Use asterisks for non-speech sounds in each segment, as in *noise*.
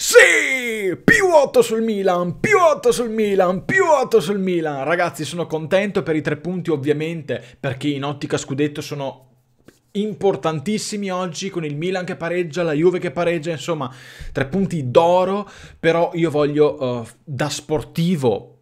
Sì, più 8 sul Milan, più 8 sul Milan, più 8 sul Milan. Ragazzi, sono contento per i tre punti ovviamente, perché in ottica scudetto sono importantissimi oggi con il Milan che pareggia, la Juve che pareggia, insomma, tre punti d'oro, però io voglio uh, da sportivo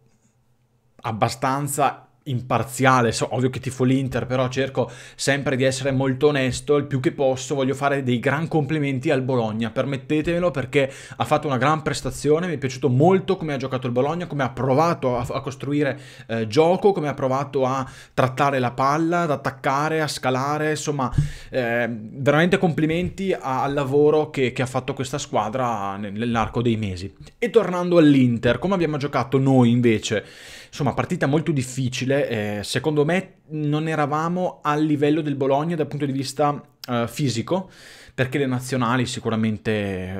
abbastanza imparziale, so, ovvio che tifo l'Inter, però cerco sempre di essere molto onesto, il più che posso voglio fare dei gran complimenti al Bologna, permettetemelo perché ha fatto una gran prestazione, mi è piaciuto molto come ha giocato il Bologna, come ha provato a, a costruire eh, gioco, come ha provato a trattare la palla, ad attaccare, a scalare, insomma eh, veramente complimenti a, al lavoro che, che, ha fatto questa squadra nell'arco dei mesi. E tornando all'Inter, come abbiamo giocato noi invece? Insomma, partita molto difficile. Eh, secondo me non eravamo al livello del Bologna dal punto di vista eh, fisico, perché le nazionali sicuramente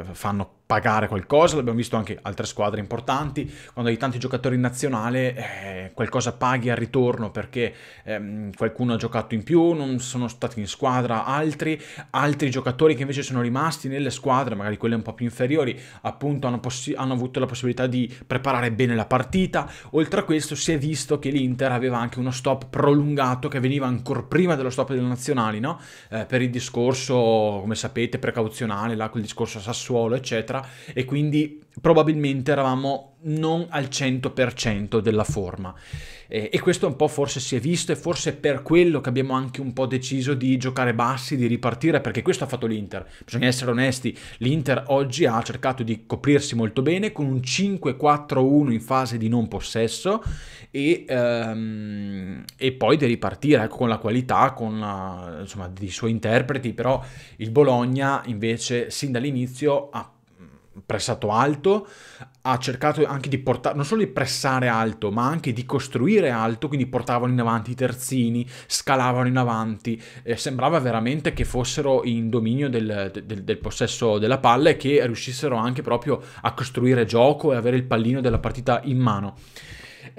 eh, fanno pagare qualcosa, l'abbiamo visto anche altre squadre importanti, quando hai tanti giocatori in nazionale eh, qualcosa paghi al ritorno perché ehm, qualcuno ha giocato in più, non sono stati in squadra altri, altri giocatori che invece sono rimasti nelle squadre, magari quelle un po' più inferiori, appunto hanno, hanno avuto la possibilità di preparare bene la partita, oltre a questo si è visto che l'Inter aveva anche uno stop prolungato che veniva ancora prima dello stop delle nazionali, no? eh, per il discorso, come sapete, precauzionale, là, quel discorso Sassuolo, eccetera, eccetera, e quindi probabilmente eravamo non al 100% della forma. E, e, questo un po' forse si è visto e forse per quello che abbiamo anche un po' deciso di giocare bassi, di ripartire, perché questo ha fatto l'Inter. Bisogna essere onesti, l'Inter oggi ha cercato di coprirsi molto bene con un 5-4-1 in fase di non possesso e, um, e poi di ripartire ecco, con la qualità, con la, insomma, dei suoi interpreti, però il Bologna invece sin dall'inizio ha pressato alto, ha cercato anche di portare, non solo di pressare alto, ma anche di costruire alto, quindi portavano in avanti i terzini, scalavano in avanti, eh, sembrava veramente che fossero in dominio del, del, del, possesso della palla e che riuscissero anche proprio a costruire gioco e avere il pallino della partita in mano.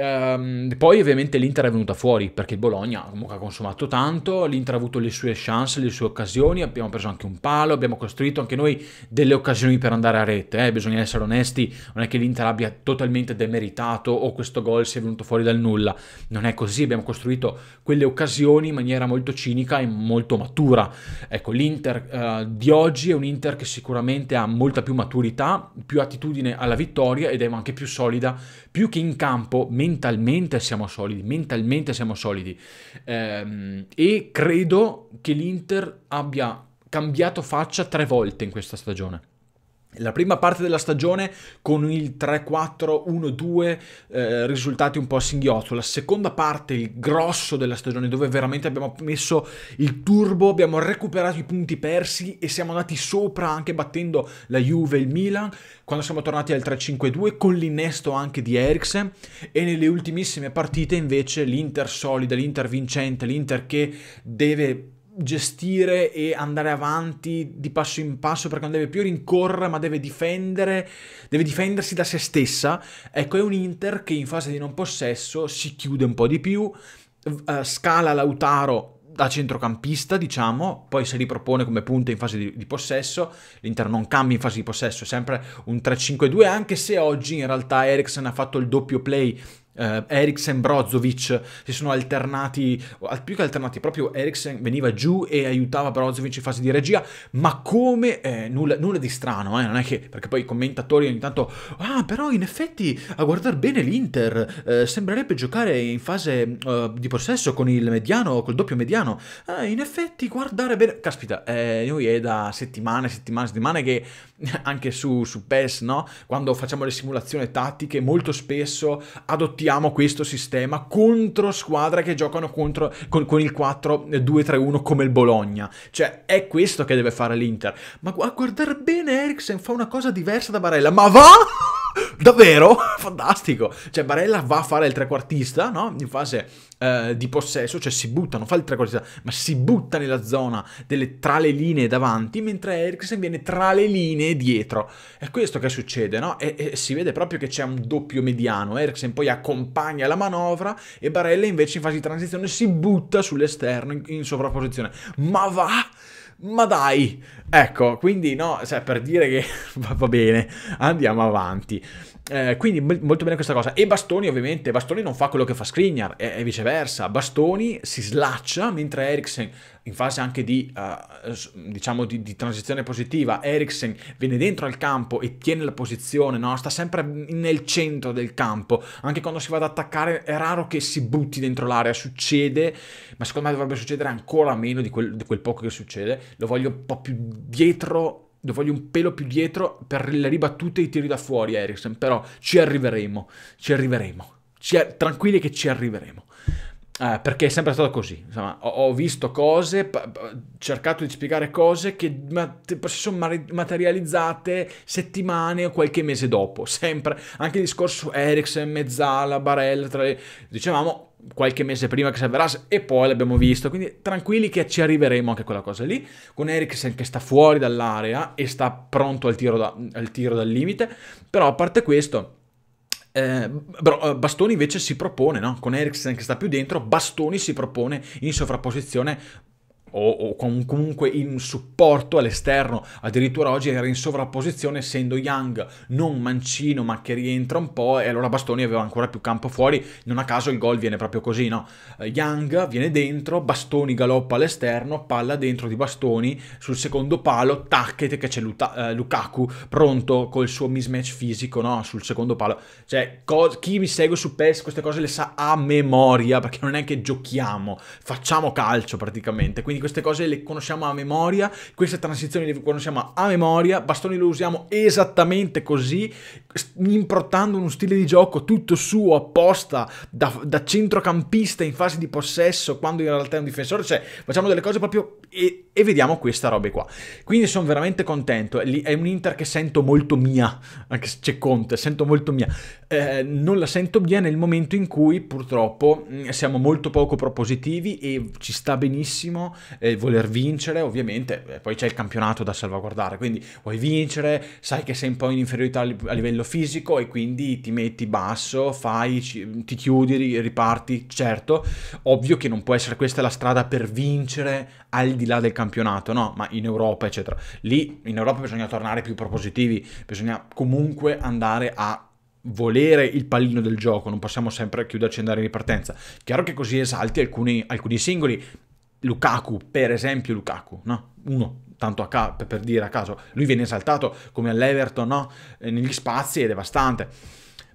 Ehm, poi ovviamente l'Inter è venuta fuori perché il Bologna comunque ha consumato tanto, l'Inter ha avuto le sue chance, le sue occasioni, abbiamo preso anche un palo, abbiamo costruito anche noi delle occasioni per andare a rete, eh? bisogna essere onesti, non è che l'Inter abbia totalmente demeritato o questo gol sia venuto fuori dal nulla, non è così, abbiamo costruito quelle occasioni in maniera molto cinica e molto matura. Ecco, l'Inter eh, di oggi è un Inter che sicuramente ha molta più maturità, più attitudine alla vittoria ed è anche più solida, più che in campo, mentre mentalmente siamo solidi, mentalmente siamo solidi. Ehm, e credo che l'Inter abbia cambiato faccia tre volte in questa stagione. La prima parte della stagione con il 3-4-1-2 eh, risultati un po' a singhiozzo, la seconda parte, il grosso della stagione dove veramente abbiamo messo il turbo, abbiamo recuperato i punti persi e siamo andati sopra anche battendo la Juve e il Milan, quando siamo tornati al 3-5-2 con l'innesto anche di Eriksen e nelle ultimissime partite invece l'Inter solida, l'Inter vincente, l'Inter che deve gestire e andare avanti di passo in passo perché non deve più rincorrere ma deve difendere, deve difendersi da se stessa. Ecco, è un Inter che in fase di non possesso si chiude un po' di più, uh, scala Lautaro da centrocampista, diciamo, poi si ripropone come punta in fase di, di possesso, l'Inter non cambia in fase di possesso, è sempre un 3-5-2, anche se oggi in realtà Eriksen ha fatto il doppio play eh, Eriksen, Brozovic si sono alternati, più che alternati, proprio Eriksen veniva giù e aiutava Brozovic in fase di regia, ma come eh, nulla, nulla, di strano, eh, non è che, perché poi i commentatori ogni tanto, ah però in effetti a guardare bene l'Inter eh, sembrerebbe giocare in fase eh, di possesso con il mediano, col doppio mediano, eh, in effetti guardare bene, caspita, eh, noi è da settimane, settimane, settimane che *laughs* anche su, su PES, no? quando facciamo le simulazioni tattiche molto spesso adottiamo usiamo questo sistema contro squadre che giocano contro, con, con, il 4-2-3-1 eh, come il Bologna. Cioè, è questo che deve fare l'Inter. Ma a guardare bene Eriksen fa una cosa diversa da Barella. Ma va! *laughs* Davvero? *laughs* Fantastico. Cioè, Barella va a fare il trequartista, no? In fase eh, di possesso, cioè si butta, non fa il trequartista, ma si butta nella zona delle, tra le linee davanti, mentre Eriksen viene tra le linee dietro. È questo che succede, no? E, e si vede proprio che c'è un doppio mediano. Eriksen poi accompagna la manovra e Barella invece in fase di transizione si butta sull'esterno in, in sovrapposizione. Ma va! ma dai, ecco, quindi no, cioè per dire che *laughs* va bene, andiamo avanti. Eh, quindi molto bene questa cosa. E Bastoni, ovviamente, Bastoni non fa quello che fa Skriniar e, e viceversa. Bastoni si slaccia mentre Eriksen, in fase anche di, uh, diciamo di, di, transizione positiva, Eriksen viene dentro al campo e tiene la posizione, no? sta sempre nel centro del campo. Anche quando si va ad attaccare, è raro che si butti dentro l'area. Succede, ma secondo me dovrebbe succedere ancora meno di quel, di quel poco che succede. Lo voglio un po' più dietro lo voglio un pelo più dietro per le ribattute e i tiri da fuori Eriksen, però ci arriveremo, ci arriveremo, ci tranquilli che ci arriveremo. Eh, perché è sempre stato così, Insomma, ho, ho, visto cose, cercato di spiegare cose che ma- si sono materializzate settimane o qualche mese dopo, sempre. Anche il discorso Eriksen, Mezzala, Barella, le... dicevamo qualche mese prima che si Severas e poi l'abbiamo visto, quindi tranquilli che ci arriveremo anche a quella cosa lì, con Eriksen che sta fuori dall'area e sta pronto al tiro, da, al tiro dal limite, però a parte questo... Eh, eh Bastoni invece si propone, no? con Eriksen che sta più dentro, Bastoni si propone in sovrapposizione o, o comunque in supporto all'esterno, addirittura oggi era in sovrapposizione essendo Young non mancino ma che rientra un po' e allora Bastoni aveva ancora più campo fuori, non a caso il gol viene proprio così, no? Eh, Young viene dentro, Bastoni galoppa all'esterno, palla dentro di Bastoni, sul secondo palo Tacket che c'è eh, Lukaku pronto col suo mismatch fisico, no? Sul secondo palo, cioè chi mi segue su PES queste cose le sa a memoria perché non è che giochiamo, facciamo calcio praticamente, quindi quindi queste cose le conosciamo a memoria, queste transizioni le conosciamo a memoria, bastoni lo usiamo esattamente così, improntando uno stile di gioco tutto suo apposta da, da centrocampista in fase di possesso quando in realtà è un difensore, cioè facciamo delle cose proprio e, e vediamo questa roba qua. Quindi sono veramente contento, è un Inter che sento molto mia, anche se c'è Conte, sento molto mia, eh, non la sento mia nel momento in cui purtroppo mm, siamo molto poco propositivi e ci sta benissimo eh, voler vincere, ovviamente, eh, poi c'è il campionato da salvaguardare, quindi vuoi vincere, sai che sei un po' in inferiorità a livello fisico e quindi ti metti basso, fai, ti chiudi, riparti, certo, ovvio che non può essere questa la strada per vincere al di là del campionato, no, ma in Europa, eccetera. Lì in Europa bisogna tornare più propositivi, bisogna comunque andare a volere il pallino del gioco, non possiamo sempre chiuderci e andare in ripartenza. Chiaro che così esalti alcuni, alcuni singoli, Lukaku, per esempio Lukaku, no? Uno, tanto ca- per dire a caso, lui viene esaltato come all'Everton, no? Eh, negli spazi è devastante.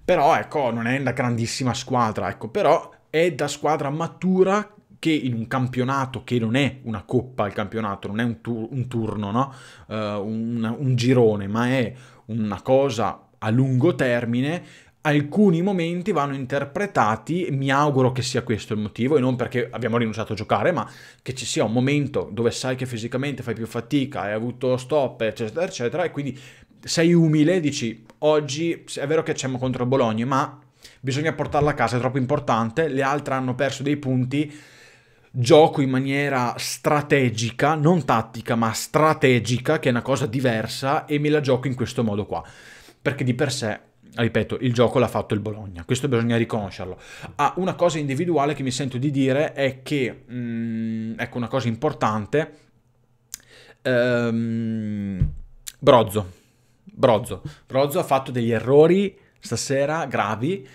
Però, ecco, non è una grandissima squadra, ecco, però è da squadra matura che in un campionato che non è una coppa il campionato, non è un, tu un turno, no? Uh, un, un girone, ma è una cosa a lungo termine, alcuni momenti vanno interpretati, mi auguro che sia questo il motivo, e non perché abbiamo rinunciato a giocare, ma che ci sia un momento dove sai che fisicamente fai più fatica, hai avuto stop, eccetera, eccetera, e quindi sei umile, dici, oggi è vero che siamo contro Bologna, ma bisogna portarla a casa, è troppo importante, le altre hanno perso dei punti, gioco in maniera strategica, non tattica, ma strategica, che è una cosa diversa, e me la gioco in questo modo qua, perché di per sé ripeto, il gioco l'ha fatto il Bologna, questo bisogna riconoscerlo. Ah, una cosa individuale che mi sento di dire è che, mh, mm, ecco una cosa importante, ehm, Brozzo, Brozzo, Brozzo ha fatto degli errori stasera gravi,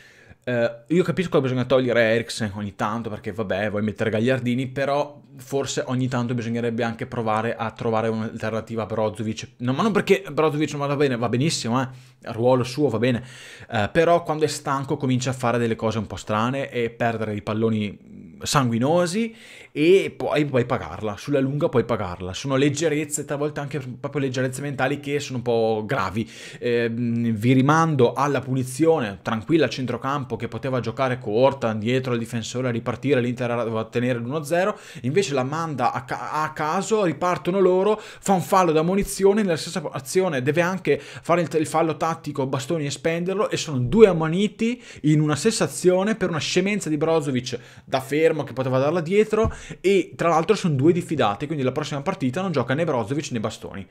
eh, io capisco che bisogna togliere Eriksen ogni tanto perché vabbè, vuoi mettere Gagliardini, però forse ogni tanto bisognerebbe anche provare a trovare un'alternativa a Brozovic. No, ma non perché Brozovic non va bene, va benissimo, eh? ruolo suo va bene, eh, però quando è stanco comincia a fare delle cose un po' strane e perdere i palloni sanguinosi e poi puoi pagarla, sulla lunga puoi pagarla. Sono leggerezze, talvolta anche proprio leggerezze mentali che sono un po' gravi. Eh, vi rimando alla punizione tranquilla a centrocampo che poteva giocare corta, dietro al difensore, a ripartire, l'Inter a tenere l'1-0, invece ce la manda a, ca- a caso, ripartono loro, fa un fallo da munizione, nella stessa azione deve anche fare il, il fallo tattico, bastoni e spenderlo, e sono due ammoniti in una stessa azione per una scemenza di Brozovic da fermo che poteva darla dietro, e tra l'altro sono due diffidati, quindi la prossima partita non gioca né Brozovic né Bastoni.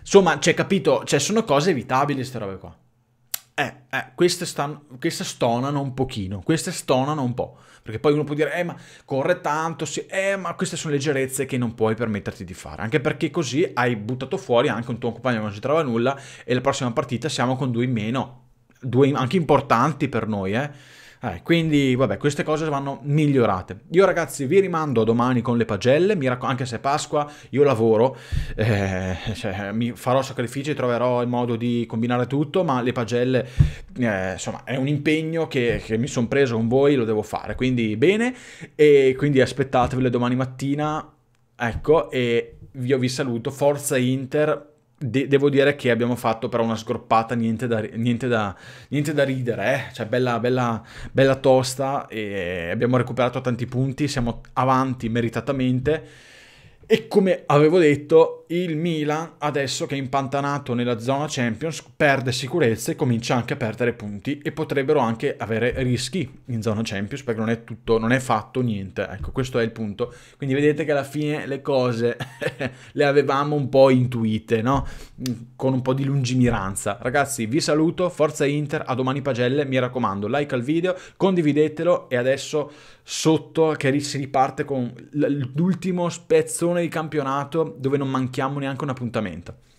Insomma, cioè, capito, cioè, sono cose evitabili queste robe qua eh, eh, queste, stanno, queste stonano un pochino, queste stonano un po', perché poi uno può dire, eh ma corre tanto, sì, eh ma queste sono leggerezze che non puoi permetterti di fare, anche perché così hai buttato fuori anche un tuo compagno che non si trova nulla e la prossima partita siamo con due in meno, due anche importanti per noi, eh eh, quindi, vabbè, queste cose vanno migliorate. Io, ragazzi, vi rimando a domani con le pagelle. Raccom- anche se è Pasqua, io lavoro, eh, cioè, mi farò sacrifici, troverò il modo di combinare tutto. Ma le pagelle, eh, insomma, è un impegno che, che mi sono preso con voi, lo devo fare. Quindi, bene, e quindi aspettatevele domani mattina. Ecco, e io vi saluto. Forza Inter de devo dire che abbiamo fatto però una sgroppata, niente da, niente da, niente da ridere, eh? cioè bella, bella, bella tosta e abbiamo recuperato tanti punti, siamo avanti meritatamente e come avevo detto, il Milan, adesso che è impantanato nella zona Champions, perde sicurezza e comincia anche a perdere punti e potrebbero anche avere rischi in zona Champions perché non è tutto, non è fatto niente. Ecco, questo è il punto. Quindi vedete che alla fine le cose *laughs* le avevamo un po' intuite, no? Con un po' di lungimiranza. Ragazzi, vi saluto, forza Inter, a domani pagelle, mi raccomando, like al video, condividetelo e adesso sotto che si riparte con l'ultimo spezzo zone di campionato dove non manchiamo neanche un appuntamento.